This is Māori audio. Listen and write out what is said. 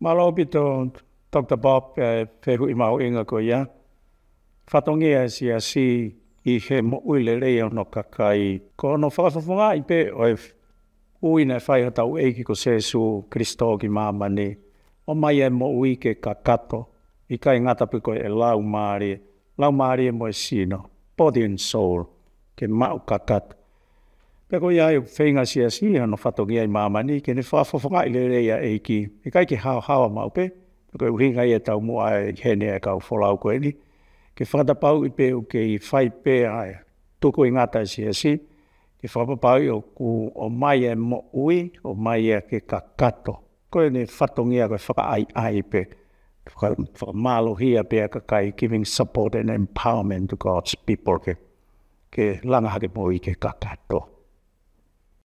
Malau pito Dr. Bob uh, Peru Imao Inga ko ia. Fatongi e si a si i he mo uile rei ono kakai. Ko no whakafafunga i pe oi ui na whai hata ueiki ko sesu Kristo ki mamani. O mai e mo ui ke kakato i kai ngata piko e lau maari. Lau maari e mo e sino. Body and soul ke mau kakato. Pe ko ia e whainga si a si, ano whatongia i mamani, ke ne whawhawhanga i lere ia e ki, e kai ke hao hao a maupe, pe ko e uhinga i e tau mua e hene e kau wholau koe ni, ke whakatapau i pe o ke i whai pe ai, tuku i ngata si a si, ke whapapau i o ku o mai e mo ui, o mai e ke kakato. Ko e ne whatongia koe whaka ai ai pe, whakamalo hia pe a kakai, giving support and empowerment to God's people ke, ke langahake mo i ke kakato. Ke kakato.